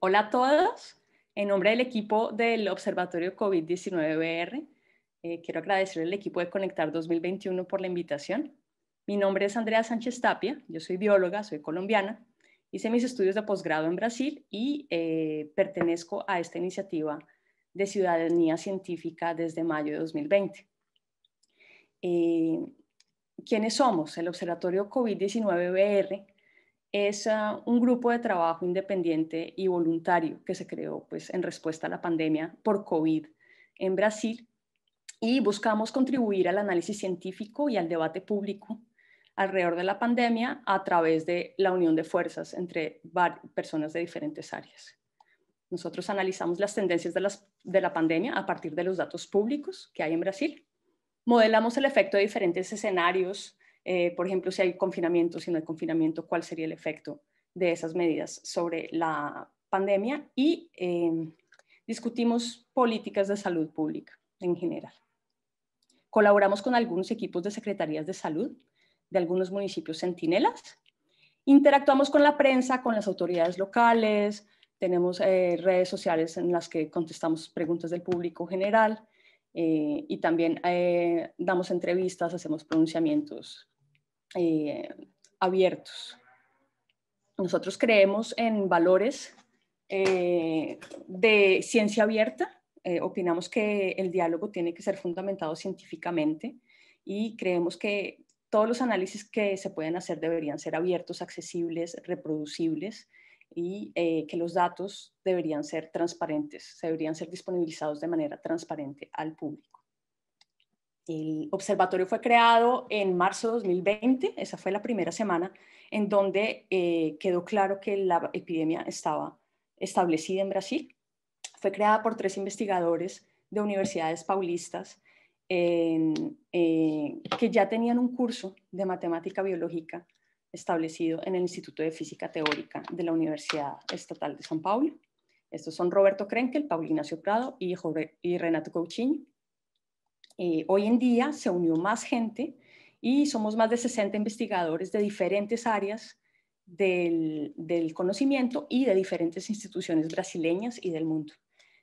hola a todos. En nombre del equipo del Observatorio COVID-19BR, eh, quiero agradecer al equipo de Conectar 2021 por la invitación. Mi nombre es Andrea Sánchez Tapia, yo soy bióloga, soy colombiana, hice mis estudios de posgrado en Brasil y eh, pertenezco a esta iniciativa de ciudadanía científica desde mayo de 2020. Eh, ¿Quiénes somos? El Observatorio COVID-19BR es ah, un grupo de trabajo independiente y voluntario que se creó pues, en respuesta a la pandemia por COVID en Brasil y buscamos contribuir al análisis científico y al debate público alrededor de la pandemia a través de la unión de fuerzas entre personas de diferentes áreas. Nosotros analizamos las tendencias de, la pandemia a partir de los datos públicos que hay en Brasil. Modelamos el efecto de diferentes escenarios eh, por ejemplo, si hay confinamiento, si no hay confinamiento, cuál sería el efecto de esas medidas sobre la pandemia y em, discutimos políticas de salud pública en general. Colaboramos con algunos equipos de secretarías de salud de algunos municipios centinelas. Interactuamos con la prensa, con las autoridades locales, tenemos eh, redes sociales en las que contestamos preguntas del público general eh, y también damos entrevistas, hacemos pronunciamientos eh, abiertos. Nosotros creemos en valores eh, de ciencia abierta, eh, opinamos que el diálogo tiene que ser fundamentado científicamente y creemos que todos los análisis que se pueden hacer deberían ser abiertos, accesibles, reproducibles y que los datos deberían ser transparentes, deberían ser disponibilizados de manera transparente al público el observatorio fue creado en marzo de 2020, esa fue la primera semana, en donde eh, quedó claro que la epidemia estaba establecida en Brasil. Fue creada por tres investigadores de universidades paulistas eh, que ya tenían un curso de matemática biológica establecido en el Instituto de Física Teórica de la Universidad Estatal de São Paulo. Estos son Roberto Krenkel, Paulina Prado y, y Renato Coutinho. Eh, hoy en día se unió más gente y somos más de 60 investigadores de diferentes áreas del, conocimiento y de diferentes instituciones brasileñas y del mundo.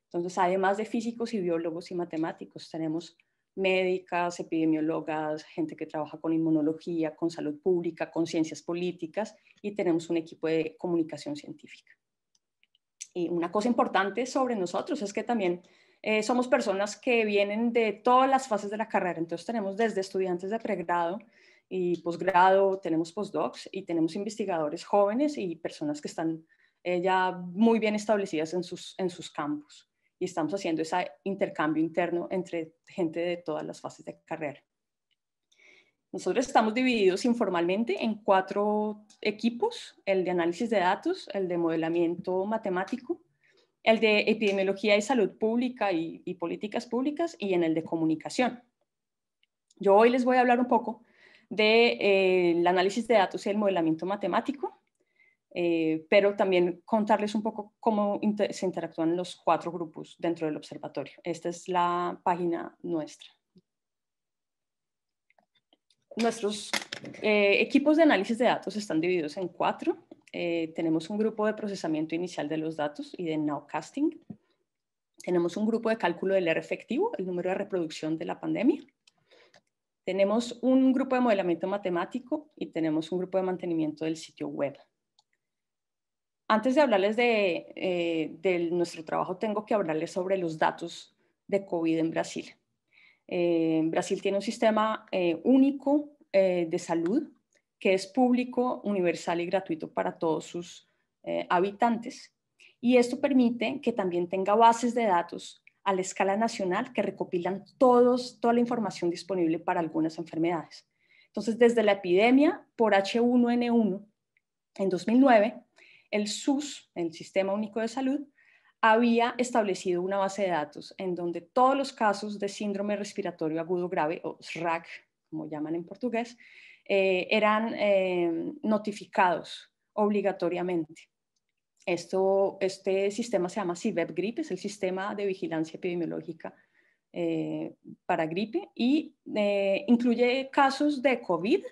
Entonces, además de físicos y biólogos y matemáticos, tenemos médicas, epidemiólogas, gente que trabaja con inmunología, con salud pública, con ciencias políticas y tenemos un equipo de comunicación científica. Y una cosa importante sobre nosotros es que también eh, somos personas que vienen de todas las fases de la carrera, entonces tenemos desde estudiantes de pregrado y posgrado, tenemos postdocs y tenemos investigadores jóvenes y personas que están eh, ya muy bien establecidas en sus campos. Y estamos haciendo ese intercambio interno entre gente de todas las fases de carrera. Nosotros estamos divididos informalmente en cuatro equipos, el de análisis de datos, el de modelamiento matemático, el de epidemiología y salud pública y, políticas públicas y en el de comunicación. Yo hoy les voy a hablar un poco del de, eh, análisis de datos y el modelamiento matemático, eh, pero también contarles un poco cómo se interactúan los cuatro grupos dentro del observatorio. Esta es la página nuestra. Nuestros eh, equipos de análisis de datos están divididos en cuatro. Eh, tenemos un grupo de procesamiento inicial de los datos y de nowcasting. Tenemos un grupo de cálculo del R efectivo, el número de reproducción de la pandemia. Tenemos un grupo de modelamiento matemático y tenemos un grupo de mantenimiento del sitio web. Antes de hablarles de, eh, nuestro trabajo, tengo que hablarles sobre los datos de COVID en Brasil. Eh, Brasil tiene un sistema único de salud que es público, universal y gratuito para todos sus eh, habitantes. Y esto permite que también tenga bases de datos a la escala nacional que recopilan todos, toda la información disponible para algunas enfermedades. Entonces, desde la epidemia por H1N1 en 2009, el SUS, el Sistema Único de Salud, había establecido una base de datos en donde todos los casos de síndrome respiratorio agudo grave, o SRAC, como llaman en portugués, eh, eran eh, notificados obligatoriamente. Esto, este sistema se llama CIVEP GRIP, es el sistema de vigilancia epidemiológica eh, para gripe y incluye casos de COVID,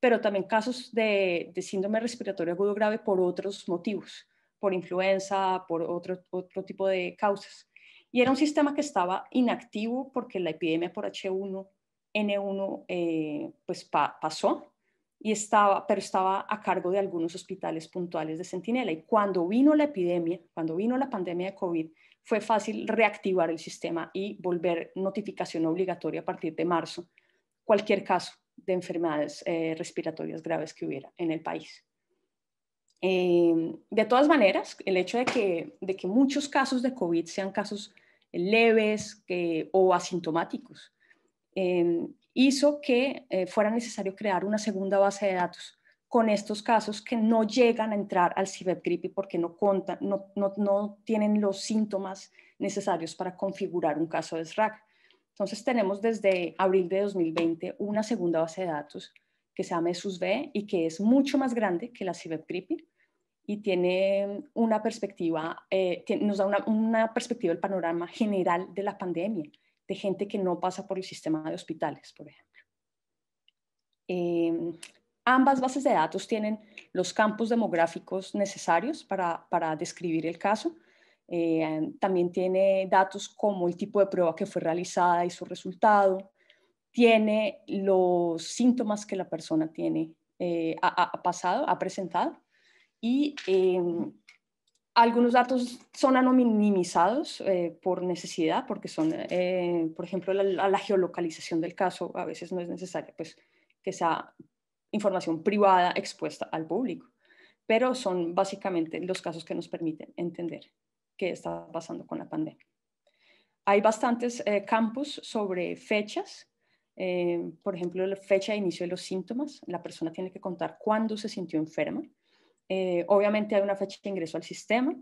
pero también casos de, síndrome respiratorio agudo grave por otros motivos, por influenza, por otro, otro tipo de causas. Y era un sistema que estaba inactivo porque la epidemia por H1 N1 eh, pues pasó, y estaba, pero estaba a cargo de algunos hospitales puntuales de Centinela. Y cuando vino la epidemia, cuando vino la pandemia de COVID, fue fácil reactivar el sistema y volver notificación obligatoria a partir de marzo, cualquier caso de enfermedades eh, respiratorias graves que hubiera en el país. Eh, de todas maneras, el hecho de que, de que muchos casos de COVID sean casos leves que, o asintomáticos, Em, hizo que eh, fuera necesario crear una segunda base de datos con estos casos que no llegan a entrar al CIBEP GRIPI porque no, contan, no, no, no, tienen los síntomas necesarios para configurar un caso de SRAC. Entonces tenemos desde abril de 2020 una segunda base de datos que se llama e SUSB y que es mucho más grande que la CIBEP GRIPI y tiene una perspectiva, eh, nos da una, una perspectiva del panorama general de la pandemia de gente que no pasa por el sistema de hospitales, por ejemplo. Em, ambas bases de datos tienen los campos demográficos necesarios para, para describir el caso. Em, también tiene datos como el tipo de prueba que fue realizada y su resultado. Tiene los síntomas que la persona tiene, eh, ha, ha, pasado, ha presentado. Y em, algunos datos son anonimizados eh, por necesidad, porque son, eh, por ejemplo, la, la, geolocalización del caso a veces no es necesaria, pues que sea información privada expuesta al público, pero son básicamente los casos que nos permiten entender qué está pasando con la pandemia. Hay bastantes eh, campos sobre fechas, por ejemplo, la fecha de inicio de los síntomas, la persona tiene que contar cuándo se sintió enferma, eh, obviamente hay una fecha de ingreso al sistema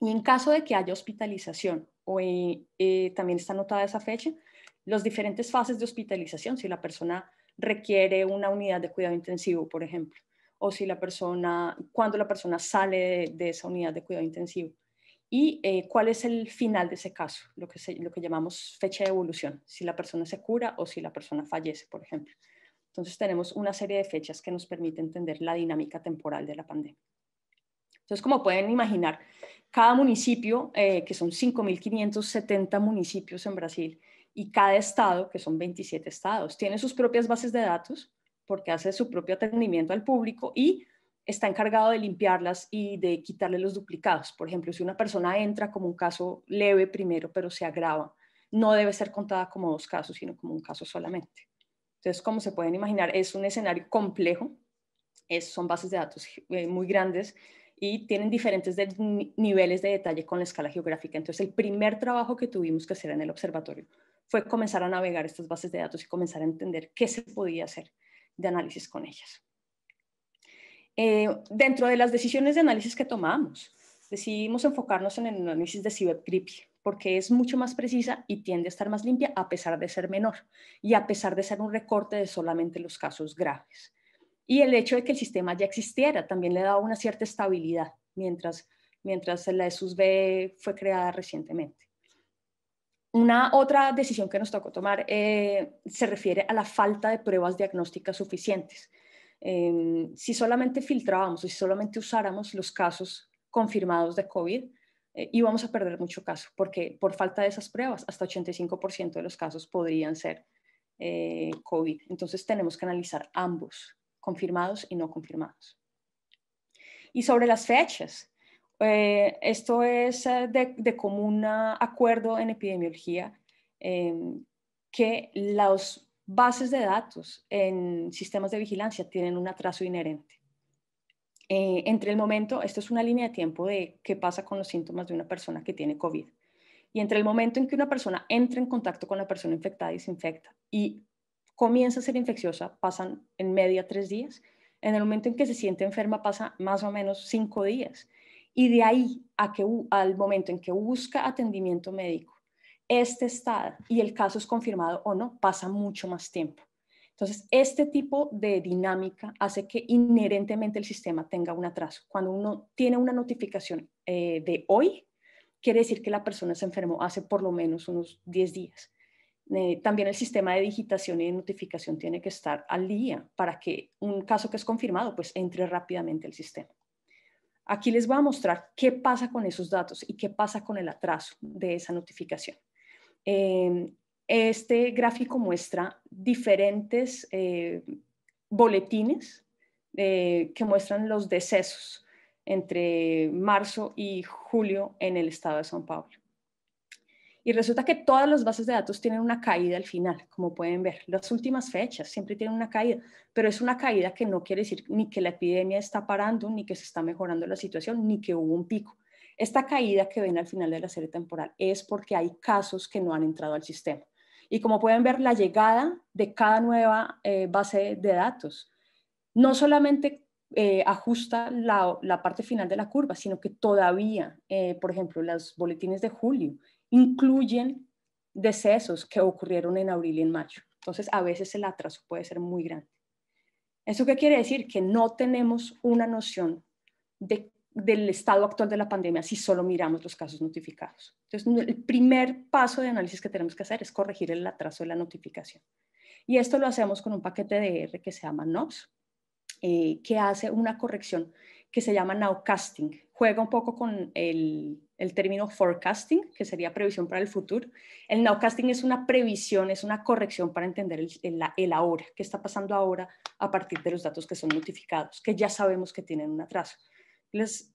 y en caso de que haya hospitalización o eh, eh, también está anotada esa fecha, las diferentes fases de hospitalización, si la persona requiere una unidad de cuidado intensivo, por ejemplo, o si la persona, cuando la persona sale de, esa unidad de cuidado intensivo y cuál es el final de ese caso, lo que llamamos fecha de evolución, si la persona se cura o si la persona fallece, por ejemplo. Entonces tenemos una serie de fechas que nos permite entender la dinámica temporal de la pandemia. Entonces, como pueden imaginar, cada municipio, eh, que son 5.570 municipios en Brasil, y cada estado, que son 27 estados, tiene sus propias bases de datos porque hace su propio atendimiento al público y está encargado de limpiarlas y de quitarle los duplicados. Por ejemplo, si una persona entra como un caso leve primero, pero se agrava, no debe ser contada como dos casos, sino como un caso solamente. Entonces, como se pueden imaginar, es un escenario complejo, son bases de datos eh, muy grandes y tienen diferentes niveles de detalle con la escala geográfica. Entonces, el primer trabajo que tuvimos que hacer en el observatorio fue comenzar a navegar estas bases de datos y comenzar a entender qué se podía hacer de análisis con ellas. Eh, dentro de las decisiones de análisis que tomamos, decidimos enfocarnos en el análisis de cibep porque es mucho más precisa y tiende a estar más limpia a pesar de ser menor y a pesar de ser un recorte de solamente los casos graves. Y el hecho de que el sistema ya existiera también le da una cierta estabilidad mientras, mientras la esus fue creada recientemente. Una otra decisión que nos tocó tomar eh, se refiere a la falta de pruebas diagnósticas suficientes. Em, si solamente filtrábamos o si solamente usáramos los casos confirmados de COVID, eh, y vamos a perder mucho caso, porque por falta de esas pruebas, hasta 85% de los casos podrían ser eh, COVID. Entonces tenemos que analizar ambos, confirmados y no confirmados. Y sobre las fechas, eh, esto es de, común ah, acuerdo en epidemiología que las bases de datos en sistemas de vigilancia tienen un atraso inherente. Eh, entre el momento, esto es una línea de tiempo de qué pasa con los síntomas de una persona que tiene COVID, y entre el momento en que una persona entra en contacto con la persona infectada y se infecta y comienza a ser infecciosa, pasan en media tres días, en el momento en que se siente enferma pasa más o menos cinco días, y de ahí al momento en que busca atendimiento médico, este estado y el caso es confirmado o no, pasa mucho más tiempo. Entonces, este tipo de dinámica hace que inherentemente el sistema tenga un atraso. Cuando uno tiene una notificación eh, de hoy, quiere decir que la persona se enfermó hace por lo menos unos 10 días. Eh, también el sistema de digitación y de notificación tiene que estar al día para que un caso que es confirmado pues entre rápidamente al sistema. Aquí les voy a mostrar qué pasa con esos datos y qué pasa con el atraso de esa notificación. Eh, este gráfico muestra diferentes eh, boletines eh, que muestran los decesos entre marzo y julio en el estado de San Pablo. Y resulta que todas las bases de datos tienen una caída al final, como pueden ver. Las últimas fechas siempre tienen una caída, pero es una caída que no quiere decir ni que la epidemia está parando, ni que se está mejorando la situación, ni que hubo un pico. Esta caída que ven al final de la serie temporal es porque hay casos que no han entrado al sistema y como pueden ver la llegada de cada nueva eh, base de datos. No solamente eh, ajusta la, parte final de la curva, sino que todavía, eh, por ejemplo, los boletines de julio incluyen decesos que ocurrieron en abril y en mayo. Entonces, a veces el atraso puede ser muy grande. ¿Eso qué quiere decir? Que no tenemos una noción de del estado actual de la pandemia si solo miramos los casos notificados. Entonces, el primer paso de análisis que tenemos que hacer es corregir el atraso de la notificación. Y esto lo hacemos con un paquete de R que se llama NOPS, eh, que hace una corrección que se llama nowcasting. Juega un poco con el, término forecasting, que sería previsión para el futuro. El nowcasting es una previsión, es una corrección para entender el, el, ahora, qué está pasando ahora a partir de los datos que son notificados, que ya sabemos que tienen un atraso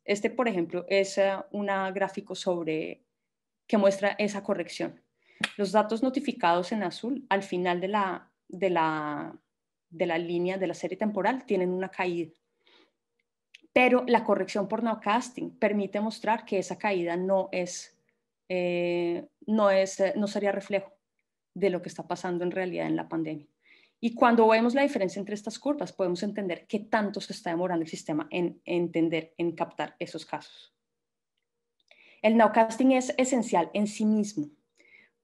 este, por ejemplo, es un gráfico sobre que muestra esa corrección. Los datos notificados en azul al final de la, de la, de la línea de la serie temporal tienen una caída. Pero la corrección por no casting permite mostrar que esa caída no es, eh, no es, eh, no sería reflejo de lo que está pasando en realidad en la pandemia. Y cuando vemos la diferencia entre estas curvas, podemos entender qué tanto se está demorando el sistema en entender, en captar esos casos. El nowcasting es esencial en sí mismo,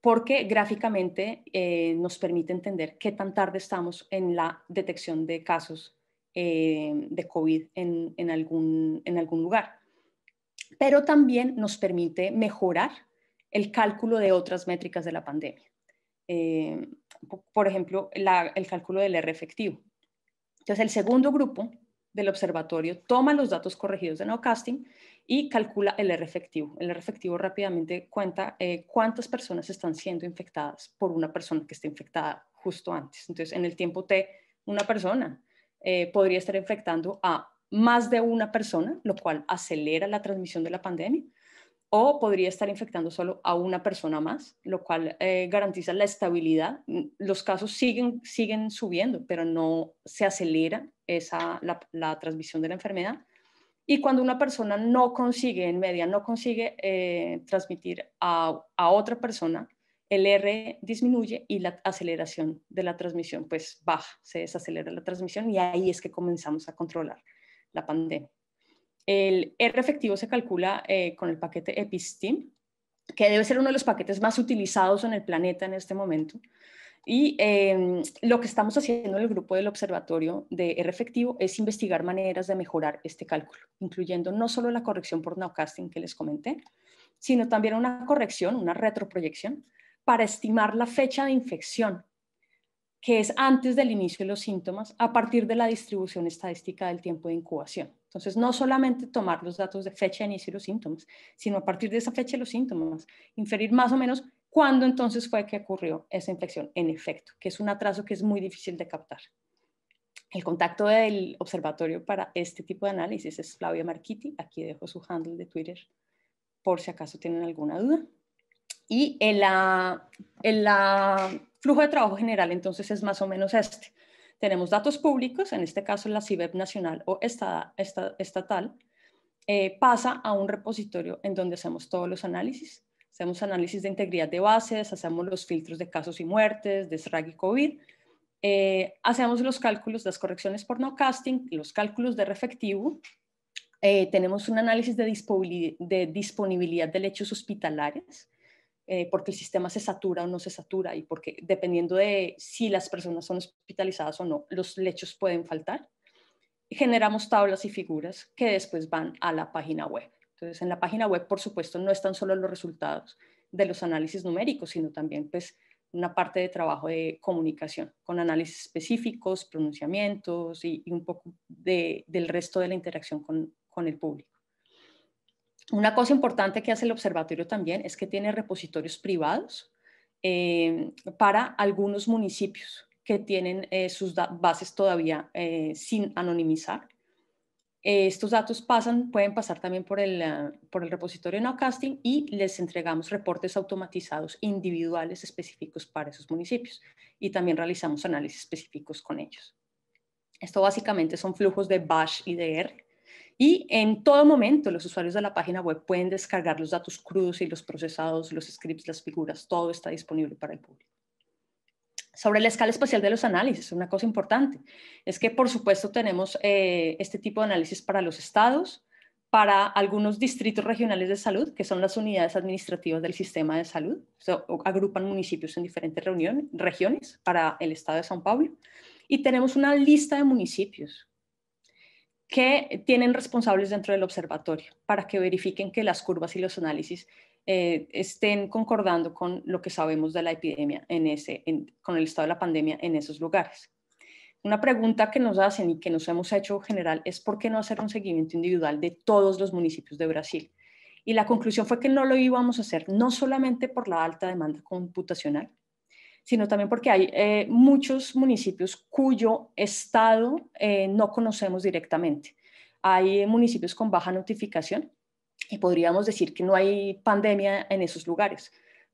porque gráficamente eh, nos permite entender qué tan tarde estamos en la detección de casos eh, de COVID en algún lugar. Pero también nos permite mejorar el cálculo de otras métricas de la pandemia. Eh, por ejemplo, el cálculo del R efectivo. Entonces, el segundo grupo del observatorio toma los datos corregidos de casting y calcula el R efectivo. El R efectivo rápidamente cuenta eh, cuántas personas están siendo infectadas por una persona que está infectada justo antes. Entonces, en el tiempo T, una persona eh, podría estar infectando a más de una persona, lo cual acelera la transmisión de la pandemia o podría estar infectando solo a una persona más, lo cual eh, garantiza la estabilidad. Mm, los casos siguen, siguen subiendo, pero no se acelera la, transmisión de la enfermedad. Y cuando una persona no consigue, en media, no consigue eh, transmitir a, a, otra persona, el R disminuye y la aceleración de la transmisión pues baja, se desacelera la transmisión y ahí es que comenzamos a controlar la pandemia. El R efectivo se calcula eh, con el paquete epistim, que debe ser uno de los paquetes más utilizados en el planeta en este momento. Y em, lo que estamos haciendo en el grupo del Observatorio de R efectivo es investigar maneras de mejorar este cálculo, incluyendo no solo la corrección por nowcasting que les comenté, sino también una corrección, una retroproyección, para estimar la fecha de infección que es antes del inicio de los síntomas, a partir de la distribución estadística del tiempo de incubación. Entonces, no solamente tomar los datos de fecha de inicio de los síntomas, sino a partir de esa fecha de los síntomas, inferir más o menos cuándo entonces fue que ocurrió esa infección, en efecto, que es un atraso que es muy difícil de captar. El contacto del observatorio para este tipo de análisis es Flavia Marchitti, aquí dejo su handle de Twitter por si acaso tienen alguna duda. Y en la, en la flujo de trabajo general entonces es más o menos este. Tenemos datos públicos, en este caso la CIBEP nacional o estatal, eh, pasa a un repositorio en donde hacemos todos los análisis. Hacemos análisis de integridad de bases, hacemos los filtros de casos y muertes, de SRAG y COVID, eh, hacemos los cálculos, las correcciones por no casting, los cálculos de refectivo. Eh, tenemos un análisis de disponibilidad, de disponibilidad de lechos hospitalarios, eh, porque el sistema se satura o no se satura y porque dependiendo de si las personas son hospitalizadas o no, los lechos pueden faltar. Generamos tablas y figuras que después van a la página web. Entonces, en la página web, por supuesto, no están solo los resultados de los análisis numéricos, sino también pues una parte de trabajo de comunicación, con análisis específicos, pronunciamientos y, un poco del resto de la interacción con el público. Una cosa importante que hace el observatorio también es que tiene repositorios privados eh, para algunos municipios que tienen eh, sus bases todavía eh, sin anonimizar. estos datos pueden pasar también por el, ah, por el repositorio Nowcasting y les entregamos reportes automatizados individuales específicos para esos municipios y también realizamos análisis específicos con ellos. Esto básicamente son flujos de bash y de R y en todo momento los usuarios de la página web pueden descargar los datos crudos y los procesados, los scripts, las figuras, todo está disponible para el público. Sobre la escala espacial de los análisis, una cosa importante es que por supuesto tenemos eh, este tipo de análisis para los estados, para algunos distritos regionales de salud, que son las unidades administrativas del sistema de salud, agrupan municipios en diferentes reuniones, regiones para el estado de São Paulo, y tenemos una lista de municipios que tienen responsables dentro del observatorio para que verifiquen que las curvas y los análisis eh, estén concordando con lo que sabemos de la epidemia, en con el estado de la pandemia en esos lugares. Una pregunta que nos hacen y que nos hemos hecho general es por qué no hacer un seguimiento individual de todos los municipios de Brasil. Y la conclusión fue que no lo íbamos a hacer, no solamente por la alta demanda computacional, sino también porque hay eh, muchos municipios cuyo estado eh, no conocemos directamente. Hay eh, municipios con baja notificación y podríamos decir que no hay pandemia en esos lugares,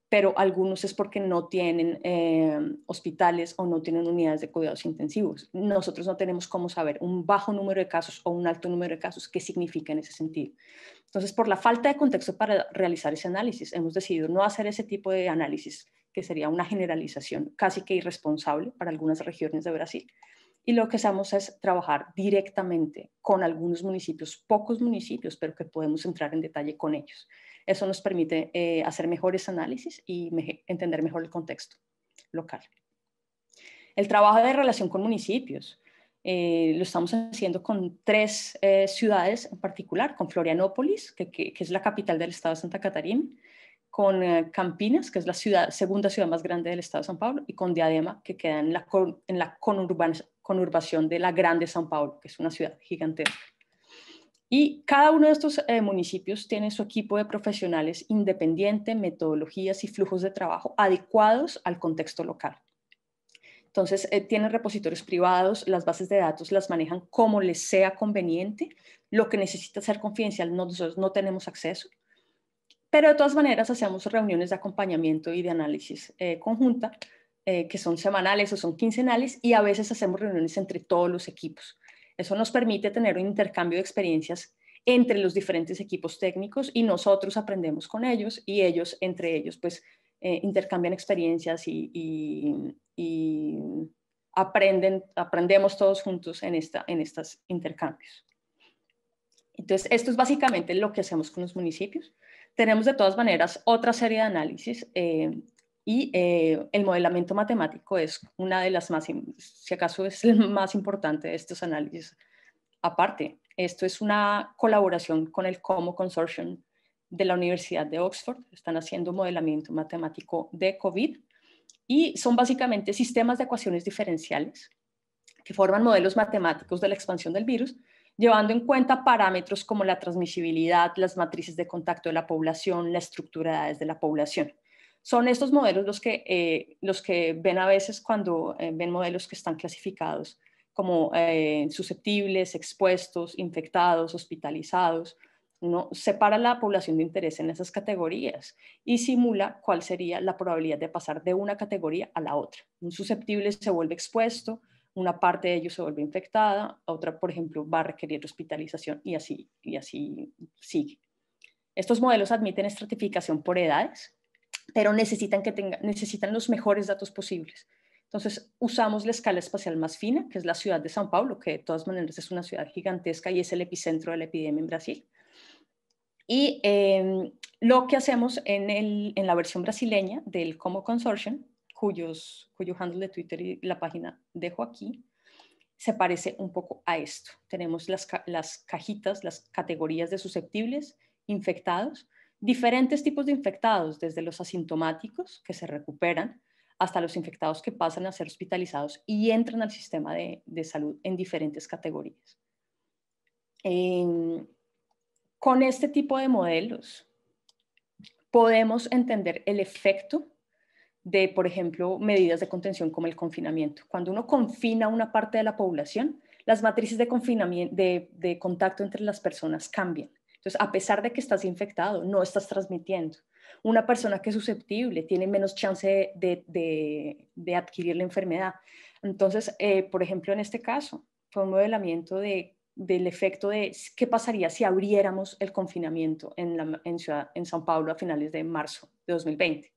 pero algunos es porque no tienen hospitales o no tienen unidades de cuidados intensivos. Nosotros no tenemos cómo saber un bajo número de casos o un alto número de casos, qué significa en ese sentido. Entonces, por la falta de contexto para realizar ese análisis, hemos decidido no hacer ese tipo de análisis que sería una generalización casi que irresponsable para algunas regiones de Brasil. Y lo que hacemos es trabajar directamente con algunos municipios, pocos municipios, pero que podemos entrar en detalle con ellos. Eso nos permite eh, hacer mejores análisis y entender mejor el contexto local. El trabajo de relación con municipios. Eh, lo estamos haciendo con tres eh, ciudades en particular, con Florianópolis, que, es la capital del estado de Santa Catarina, con eh, Campinas, que es la segunda ciudad más grande del estado de San Pablo, y con Diadema, que queda en la, conurbación de la grande San Paulo, que es una ciudad gigantesca. Y cada uno de estos eh, municipios tiene su equipo de profesionales independiente, metodologías y flujos de trabajo adecuados al contexto local. Entonces, eh, tienen repositorios privados, las bases de datos las manejan como les sea conveniente. Lo que necesita ser confidencial, nosotros no tenemos acceso. Pero de todas maneras hacemos reuniones de acompañamiento y de análisis eh, conjunta, eh, que son semanales o son quincenales, y a veces hacemos reuniones entre todos los equipos. Eso nos permite tener un intercambio de experiencias entre los diferentes equipos técnicos y nosotros aprendemos con ellos y ellos entre ellos pues eh, intercambian experiencias y, aprenden, aprendemos todos juntos en, esta, en estos intercambios. Entonces, esto es básicamente lo que hacemos con los municipios. Tenemos de todas maneras otra serie de análisis eh, y eh, el modelamiento matemático es una de las más, si acaso es el más importante de estos análisis. Aparte, esto es una colaboración con el Como Consortium de la Universidad de Oxford. Están haciendo modelamiento matemático de COVID y son básicamente sistemas de ecuaciones diferenciales que forman modelos matemáticos de la expansión del virus llevando en cuenta parámetros como la transmisibilidad, las matrices de contacto de la población, la estructura de edades de la población. Son estos modelos los que, eh, los que ven a veces cuando eh, ven modelos que están clasificados como eh, susceptibles, expuestos, infectados, hospitalizados. Uno separa la población de interés en esas categorías y simula cuál sería la probabilidad de pasar de una categoría a la otra. Un susceptible se vuelve expuesto, una parte de ellos se vuelve infectada, otra, por ejemplo, va a requerir hospitalización y así, y así sigue. Estos modelos admiten estratificación por edades, pero necesitan, que necesitan los mejores datos posibles. Entonces, usamos la escala espacial más fina, que es la ciudad de San Paulo, que de todas maneras es una ciudad gigantesca y es el epicentro de la epidemia en Brasil. Y em, lo que hacemos en la versión brasileña del Como Consortium cuyo handle de Twitter y la página dejo aquí, se parece un poco a esto. Tenemos las, cajitas, las categorías de susceptibles, infectados, diferentes tipos de infectados, desde los asintomáticos que se recuperan hasta los infectados que pasan a ser hospitalizados y entran al sistema de, salud en diferentes categorías. con este tipo de modelos podemos entender el efecto de, por ejemplo, medidas de contención como el confinamiento. Cuando uno confina una parte de la población, las matrices de, confinamiento, de, contacto entre las personas cambian. Entonces, a pesar de que estás infectado, no estás transmitiendo. Una persona que es susceptible tiene menos chance de, adquirir la enfermedad. Entonces, eh, por ejemplo, en este caso, fue un modelamiento de, del efecto de qué pasaría si abriéramos el confinamiento en, la, en, ciudad, en San Pablo a finales de marzo de 2020.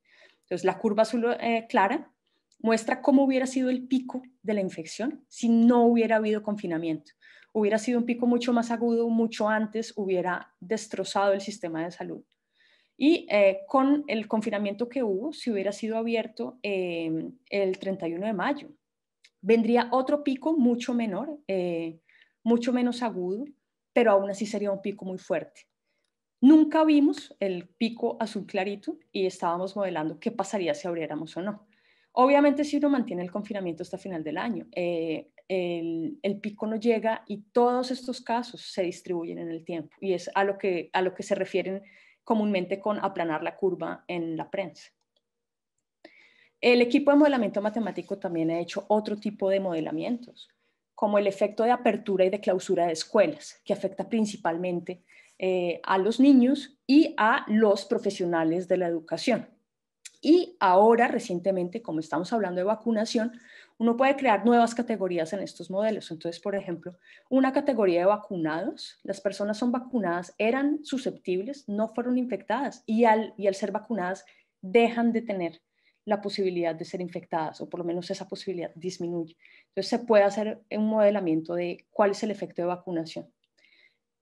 Entonces, la curva azul eh, clara muestra cómo hubiera sido el pico de la infección si no hubiera habido confinamiento. Hubiera sido un pico mucho más agudo, mucho antes, hubiera destrozado el sistema de salud. Y eh, con el confinamiento que hubo, si hubiera sido abierto em, el 31 de mayo, vendría otro pico mucho menor, eh, mucho menos agudo, pero aún así sería un pico muy fuerte. Nunca vimos el pico azul clarito y estábamos modelando qué pasaría si abriéramos o no. Obviamente si uno mantiene el confinamiento hasta final del año, eh, el, pico no llega y todos estos casos se distribuyen en el tiempo y es a lo que se refieren comúnmente con aplanar la curva en la prensa. El equipo de modelamiento matemático también ha hecho otro tipo de modelamientos, como el efecto de apertura y de clausura de escuelas, que afecta principalmente eh, a los niños y a los profesionales de la educación. Y ahora, recientemente, como estamos hablando de vacunación, uno puede crear nuevas categorías en estos modelos. Entonces, por ejemplo, una categoría de vacunados, las personas son vacunadas, eran susceptibles, no fueron infectadas y al, y al ser vacunadas dejan de tener la posibilidad de ser infectadas o por lo menos esa posibilidad disminuye. Entonces, se puede hacer un modelamiento de cuál es el efecto de vacunación.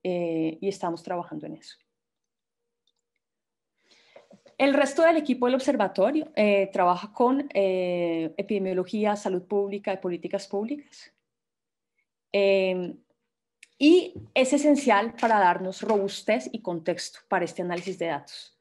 Eh, y estamos trabajando en eso. El resto del equipo del observatorio eh, trabaja con eh, epidemiología, salud pública y políticas públicas. Em, y es esencial para darnos robustez y contexto para este análisis de datos.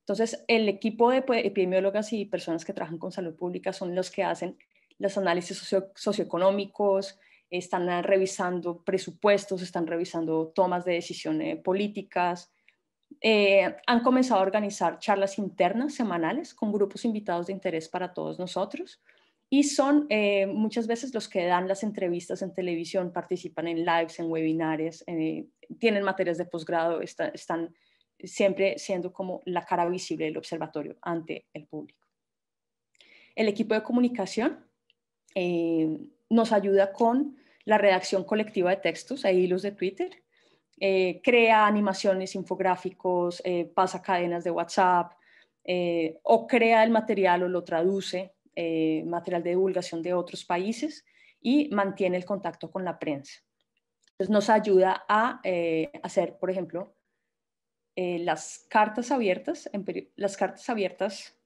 Entonces, el equipo de pues, epidemiólogas y personas que trabajan con salud pública son los que hacen los análisis socioeconómicos, están ah, revisando presupuestos, están revisando tomas de decisiones políticas. Eh, han comenzado a organizar charlas internas semanales con grupos invitados de interés para todos nosotros y son eh, muchas veces los que dan las entrevistas en televisión, participan en lives, en webinares, eh, tienen materias de posgrado, están siempre siendo como la cara visible del observatorio ante el público. El equipo de comunicación nos ayuda con la redacción colectiva de textos ahí los de Twitter, eh, crea animaciones, infográficos, eh, pasa cadenas de WhatsApp, eh, o crea el material o lo traduce, material de divulgación de otros países y mantiene el contacto con la prensa. Entonces nos ayuda a hacer, por ejemplo, las cartas abiertas, las cartas abiertas,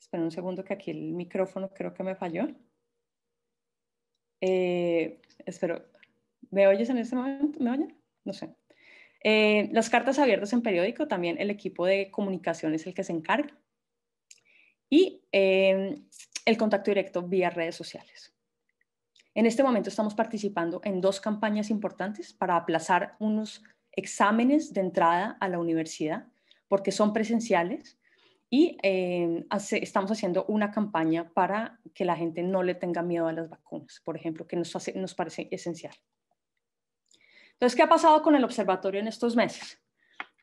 esperen un segundo que aquí el micrófono creo que me falló. Eh, espero, ¿me oyes en este momento? ¿Me oyen? No sé. Eh, las cartas abiertas en periódico, también el equipo de comunicación es el que se encarga. Y eh, el contacto directo vía redes sociales. En este momento estamos participando en dos campañas importantes para aplazar unos exámenes de entrada a la universidad, porque son presenciales y em, estamos haciendo una campaña para que la gente no le tenga miedo a las vacunas, por ejemplo, que nos, parece esencial. Entonces, ¿qué ha pasado con el observatorio en estos meses?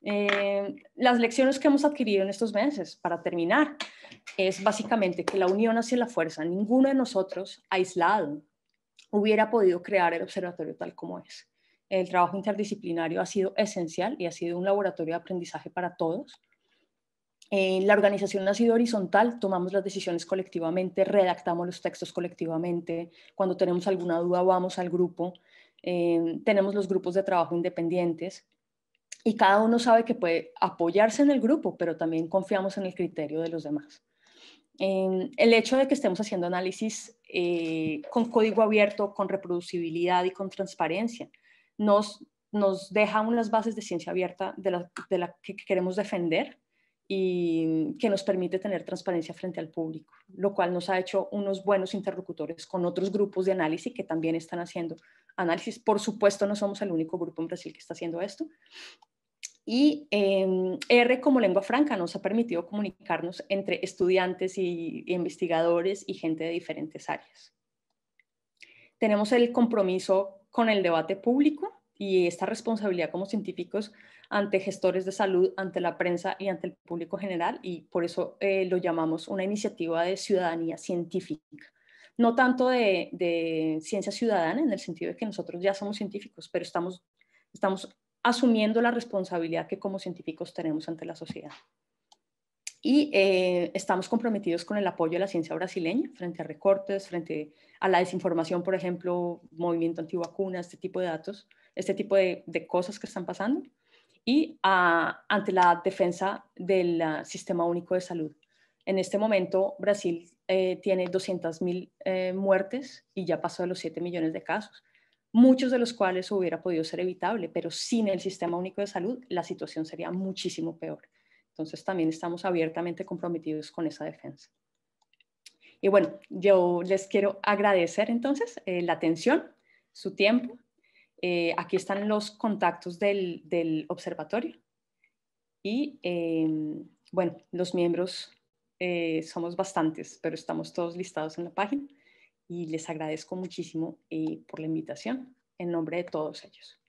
Em, las lecciones que hemos adquirido en estos meses, para terminar, es básicamente que la unión hacia la fuerza, ninguno de nosotros aislado hubiera podido crear el observatorio tal como es. El trabajo interdisciplinario ha sido esencial y ha sido un laboratorio de aprendizaje para todos. Eh, la organización ha sido horizontal, tomamos las decisiones colectivamente, redactamos los textos colectivamente, cuando tenemos alguna duda vamos al grupo, eh, tenemos los grupos de trabajo independientes y cada uno sabe que puede apoyarse en el grupo, pero también confiamos en el criterio de los demás. Em, el hecho de que estemos haciendo análisis eh, con código abierto, con reproducibilidad y con transparencia, nos, nos deja unas bases de ciencia abierta de la que queremos defender y que nos permite tener transparencia frente al público, lo cual nos ha hecho unos buenos interlocutores con otros grupos de análisis que también están haciendo análisis. Por supuesto, no somos el único grupo en Brasil que está haciendo esto. Y em, R como lengua franca nos ha permitido comunicarnos entre estudiantes y, y investigadores y gente de diferentes áreas. Tenemos el compromiso con el debate público, y esta responsabilidad como científicos ante gestores de salud, ante la prensa y ante el público general, y por eso eh, lo llamamos una iniciativa de ciudadanía científica. No tanto de, ciencia ciudadana, en el sentido de que nosotros ya somos científicos, pero estamos, asumiendo la responsabilidad que como científicos tenemos ante la sociedad. Y eh, estamos comprometidos con el apoyo a la ciencia brasileña frente a recortes, frente a la desinformación, por ejemplo, movimiento antivacunas, este tipo de datos este tipo de, cosas que están pasando y ah, ante la defensa del ah, sistema único de salud. En este momento, Brasil eh, tiene 200.000 eh, muertes y ya pasó de los 7 millones de casos, muchos de los cuales hubiera podido ser evitable, pero sin el sistema único de salud la situación sería muchísimo peor. Entonces también estamos abiertamente comprometidos con esa defensa. Y bueno, yo les quiero agradecer entonces eh, la atención, su tiempo eh, aquí están los contactos del, observatorio. Y em, bueno, los miembros eh, somos bastantes, pero estamos todos listados en la página y les agradezco muchísimo eh, por la invitación en nombre de todos ellos.